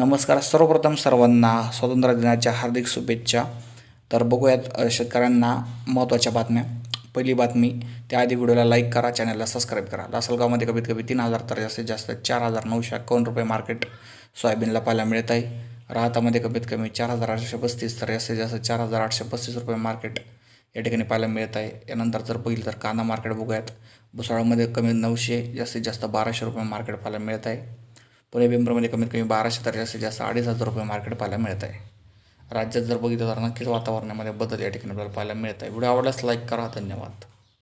नमस्कार सर्वप्रथम सर्वांना स्वातंत्र्य दिनाच्या हार्दिक शुभेच्छा तर बघूयात शेतकऱ्यांना महत्त्वाच्या बातम्या पहिली बातमी त्याआधी व्हिडिओला लाईक करा चॅनलला सबस्क्राईब करा लासलगावमध्ये कमीत कमी तीन हजार तर जास्तीत जास्त चार हजार नऊशे एकावन्न रुपये मार्केट सोयाबीनला पाहायला मिळत आहे राहतामध्ये कमीत कमी चार हजार आठशे पस्तीस तर जास्तीत जास्त चार हजार आठशे पस्तीस रुपये मार्केट या ठिकाणी पाहायला मिळत आहे यानंतर जर बघितलं तर कांदा मार्केट बघूयात भुसाळामध्ये कमी नऊशे जास्तीत जास्त बाराशे रुपये मार्केट पाहायला मिळत आहे पुणे बेंबरमध्ये कमीत कमी बाराशे तर जास्तीत जास्त अडीच हजार रुपये मार्केट पाहायला मिळत आहे राज्यात जर बघितलं तर नक्कीच वातावरणामध्ये बदल या ठिकाणी आपल्याला पाहायला मिळत आहे व्हिडिओ आवडल्यास लाईक करा धन्यवाद